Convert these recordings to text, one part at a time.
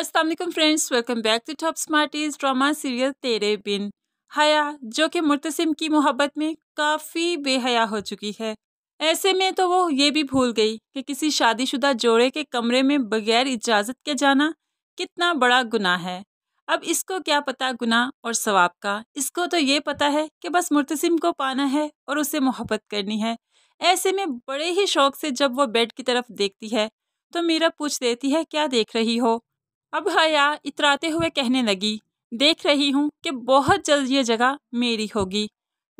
Aslam friends welcome back to top smarties drama serial Tere Bin हया जो कि मुर्तसिम की मोहब्बत में काफ़ी बेहया हो चुकी है ऐसे में तो वो ये भी भूल गई कि किसी शादीशुदा जोड़े के कमरे में बगैर इजाज़त के जाना कितना बड़ा गुनाह है अब इसको क्या पता गुनाह और सवाब का इसको तो ये पता है कि बस मुर्तसिम को पाना है और उसे मोहब्बत करनी है ऐसे में बड़े ही शौक से जब वो बेड की तरफ देखती है तो मीरा पूछ देती है क्या देख रही हो अब हया इतराते हुए कहने लगी देख रही हूँ कि बहुत जल्द ये जगह मेरी होगी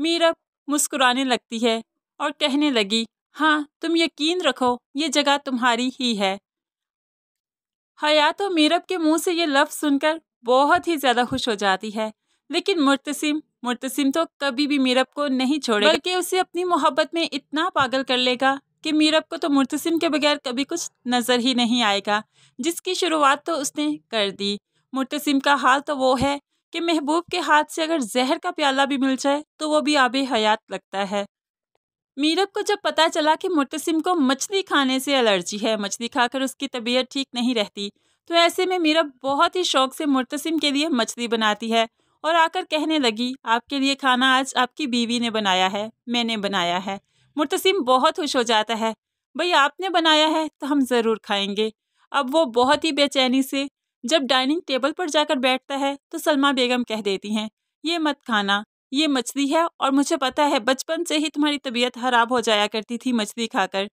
मीरब मुस्कुराने लगती है और कहने लगी हाँ तुम यकीन रखो ये जगह तुम्हारी ही है हया तो मीरब के मुंह से ये लफ्ज़ सुनकर बहुत ही ज़्यादा खुश हो जाती है लेकिन मुर्तसिम मुर्तसिम तो कभी भी मीरब को नहीं छोड़ेगा बल्कि उसे अपनी मोहब्बत में इतना पागल कर लेगा कि मीरब को तो मुर्तसिम के बगैर कभी कुछ नज़र ही नहीं आएगा जिसकी शुरुआत तो उसने कर दी मुर्तसिम का हाल तो वो है कि महबूब के हाथ से अगर जहर का प्याला भी मिल जाए तो वो भी आब हयात लगता है मीरब को जब पता चला कि मुर्तसिम को मछली खाने से एलर्जी है मछली खाकर उसकी तबीयत ठीक नहीं रहती तो ऐसे में मीरब बहुत ही शौक से मुर्तसिम के लिए मछली बनाती है और आकर कहने लगी आपके लिए खाना आज आपकी बीवी ने बनाया है मैंने बनाया है मुर्तसिम बहुत खुश हो जाता है भाई आपने बनाया है तो हम ज़रूर खाएंगे अब वो बहुत ही बेचैनी से जब डाइनिंग टेबल पर जाकर बैठता है तो सलमा बेगम कह देती हैं ये मत खाना ये मछली है और मुझे पता है बचपन से ही तुम्हारी तबीयत खराब हो जाया करती थी मछली खाकर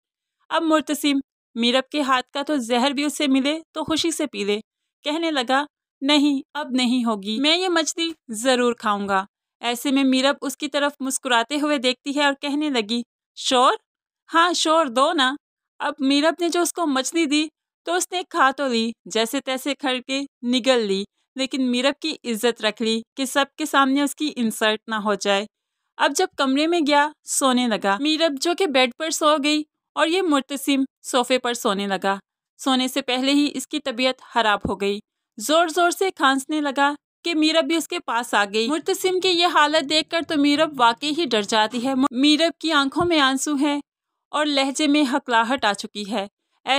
अब मुर्तसिम मीरब के हाथ का तो जहर भी उसे मिले तो खुशी से पी ले कहने लगा नहीं अब नहीं होगी मैं ये मछली ज़रूर खाऊंगा ऐसे में मीरब उसकी तरफ मुस्कुराते हुए देखती है और कहने लगी शोर हाँ शोर दो ना अब मीरब ने जो उसको मछली दी तो उसने खा तो ली जैसे तैसे खड़ के निगल ली लेकिन मीरब की इज्जत रख ली कि सबके सामने उसकी इंसल्ट ना हो जाए अब जब कमरे में गया सोने लगा मीरब जो कि बेड पर सो गई और ये मुर्तसिम सोफे पर सोने लगा सोने से पहले ही इसकी तबीयत खराब हो गई ज़ोर ज़ोर से खांसने लगा के मीरब भी उसके पास आ गई मुर्तसिम की यह हालत देखकर तो मीरब वाकई ही डर जाती है मीरब की आंखों में आंसू है और लहजे में हकलाहट आ चुकी है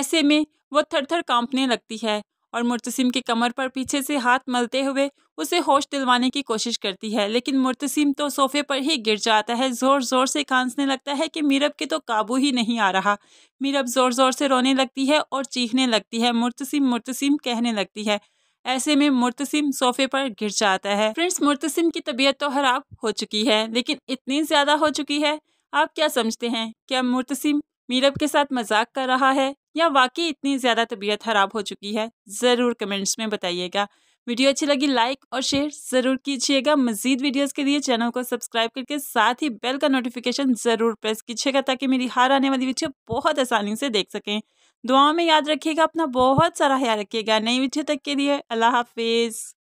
ऐसे में वो थरथर कांपने लगती है और मुर्तसिम की कमर पर पीछे से हाथ मलते हुए उसे होश दिलवाने की कोशिश करती है लेकिन मुर्तसिम तो सोफे पर ही गिर जाता है ज़ोर ज़ोर से कांसने लगता है कि मीरब के तो काबू ही नहीं आ रहा मीरब ज़ोर ज़ोर से रोने लगती है और चीखने लगती है मुर्तसिम मुर्तसिम कहने लगती है ऐसे में मुर्तसिम सोफे पर गिर जाता है फ्रेंड्स मुर्तसिम की तबीयत तो खराब हो चुकी है लेकिन इतनी ज्यादा हो चुकी है आप क्या समझते हैं क्या मुर्तसिम मीरब के साथ मजाक कर रहा है या वाकई इतनी ज़्यादा तबीयत खराब हो चुकी है ज़रूर कमेंट्स में बताइएगा वीडियो अच्छी लगी लाइक और शेयर ज़रूर कीजिएगा मजीद वीडियोज़ के लिए चैनल को सब्सक्राइब करके साथ ही बेल का नोटिफिकेशन ज़रूर प्रेस कीजिएगा ताकि मेरी हर आने वाली वीडियो बहुत आसानी से देख सकें दुआओं में याद रखिएगा अपना बहुत सारा ख्याल रखिएगा नई वीडियो तक के लिए अल्लाह हाफिज़